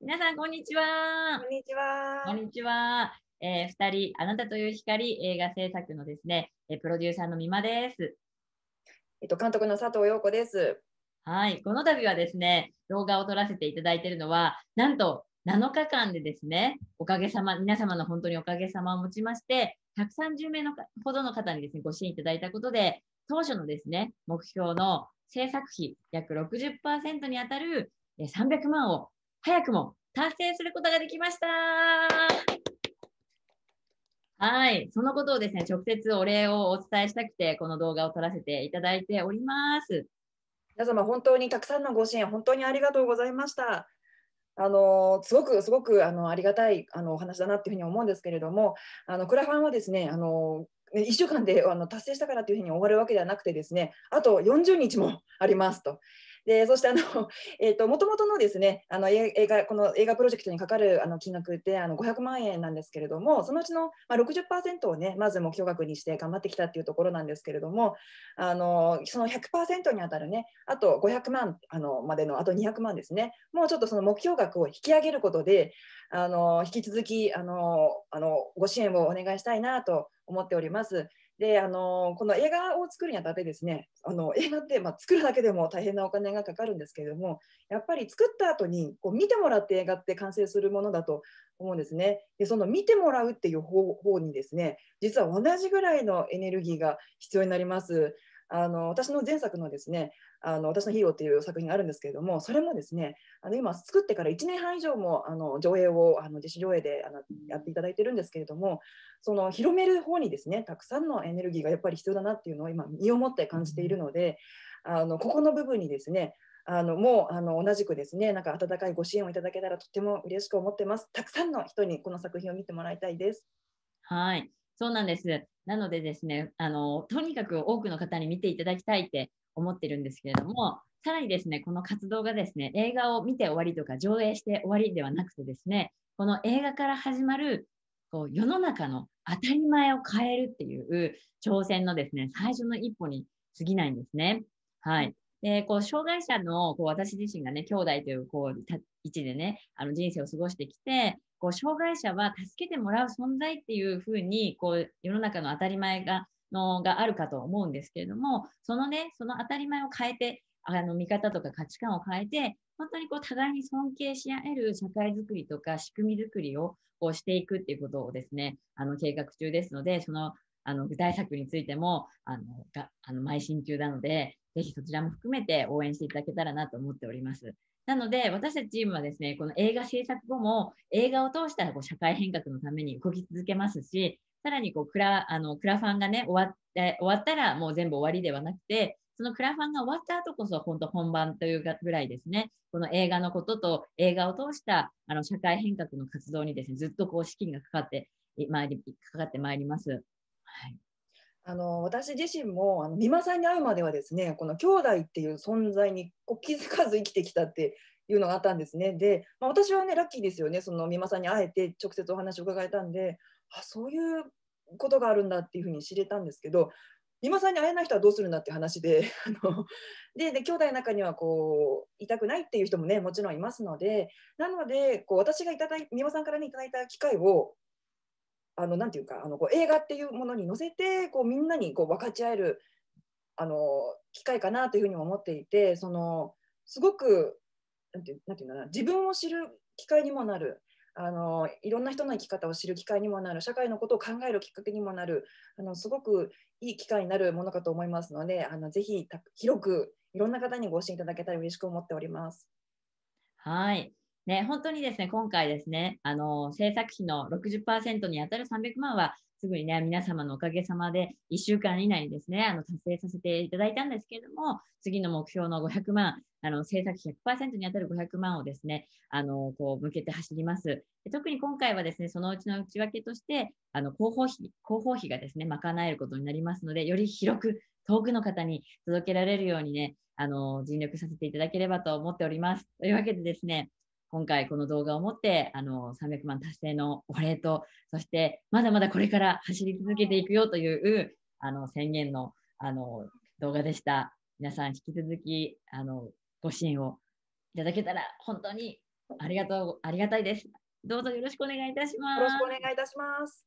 皆さん、こんにちは。こんにちは。こんにちは。えー、2人、あなたという光映画制作のですね、えプロデューサーの美馬です。えっと、監督の佐藤陽子です。はい、この度はですね、動画を撮らせていただいているのは、なんと7日間でですね、おかげさま、皆様の本当におかげさまをもちまして、130名のほどの方にですね、ご支援いただいたことで、当初のですね、目標の制作費約60%にあたる300万を早くも達成することができました。はい。そのことをですね、直接お礼をお伝えしたくて、この動画を撮らせていただいております。皆様、本当にたくさんのご支援、本当にありがとうございました。あのすごくすごくあのありがたいあのお話だなっていうふうに思うんですけれどもあのクラファンはですねあの1週間であの達成したからというふうに終わるわけではなくてですねあと40日もありますとでそしてあの、えーと、元々のですねあの映画この映画プロジェクトにかかるあの金額ってあの500万円なんですけれどもそのうちの、まあ、60%をねまず目標額にして頑張ってきたというところなんですけれどもあのその100%に当たるねあと500万あのまでのあと200万ですねもうちょっとその目標額を引き上げることであの引き続きあのあのご支援をお願いしたいなと思っております。であのこの映画を作るにあたってですねあの映画って、まあ、作るだけでも大変なお金がかかるんですけれどもやっぱり作った後にこう見てもらって映画って完成するものだと思うんですねでその見てもらうっていう方にですね実は同じぐらいのエネルギーが必要になりますあの私の前作のですねあの私のヒーローっていう作品があるんですけれどもそれもですねあの今作ってから1年半以上もあの上映をあの自主上映であのやっていただいてるんですけれどもその広める方にですねたくさんのエネルギーがやっぱり必要だなっていうのを今身をもって感じているのであのここの部分にですねあのもうあの同じくですねなんか温かいご支援をいただけたらとっても嬉しく思ってますたくさんの人にこの作品を見てもらいたいですはいそうなんです。なのでですね、あの、とにかく多くの方に見ていただきたいって思ってるんですけれども、さらにですね、この活動がですね、映画を見て終わりとか上映して終わりではなくてですね、この映画から始まるこう世の中の当たり前を変えるっていう挑戦のですね、最初の一歩に過ぎないんですね。はい。で、こう、障害者の、こう、私自身がね、兄弟という、こう、位置でね、あの、人生を過ごしてきて、こう障害者は助けてもらう存在っていうふうにこう世の中の当たり前がのがあるかと思うんですけれどもそのねその当たり前を変えてあの見方とか価値観を変えて本当にこう互いに尊敬し合える社会づくりとか仕組みづくりをこうしていくっていうことをですねあの計画中ですのでそのあの具体策についてもあのがあの邁進中なのでぜひそちらも含めて応援していただけたらなと思っております。なので、私たちチームはですね、この映画制作後も、映画を通したこう社会変革のために動き続けますし、さらにこうクラあのクラファンがね、終わって終わったらもう全部終わりではなくて、そのクラファンが終わった後こそ、本当本番というぐらいですね、この映画のことと映画を通したあの社会変革の活動にですね、ずっとこう資金がかかって、まかかってまいります。はいあの私自身もあの美馬さんに会うまではですねこの兄弟っていう存在にこう気づかず生きてきたっていうのがあったんですねで、まあ、私はねラッキーですよねその美馬さんに会えて直接お話を伺えたんであそういうことがあるんだっていうふうに知れたんですけど美馬さんに会えない人はどうするんだって話で あのでで兄弟の中にはこう痛くないっていう人もねもちろんいますのでなのでこう私がいただい美馬さんからねいただいた機会をあのなんていうかあのこう映画っていうものに乗せてこうみんなにこう分かち合えるあの機会かなというふうにも思っていてそのすごくなんてなんていうのな自分を知る機会にもなるあのいろんな人の生き方を知る機会にもなる社会のことを考えるきっかけにもなるあのすごくいい機会になるものかと思いますのであのぜひ広くいろんな方にご支援いただけたら嬉しく思っております。はいね、本当にですね、今回ですね、あの、制作費の60%に当たる300万は、すぐにね、皆様のおかげさまで、1週間以内にですね、あの、達成させていただいたんですけれども、次の目標の500万、あの、制作費100%に当たる500万をですね、あの、こう、向けて走ります。特に今回はですね、そのうちの内訳として、あの、広報費、広報費がですね、賄えることになりますので、より広く、遠くの方に届けられるようにね、あの、尽力させていただければと思っております。というわけでですね、今回この動画をもってあの300万達成のお礼とそしてまだまだこれから走り続けていくよというあの宣言のあの動画でした皆さん引き続きあのご支援をいただけたら本当にありがとうありがたいですどうぞよろしくお願いいたしますよろしくお願いいたします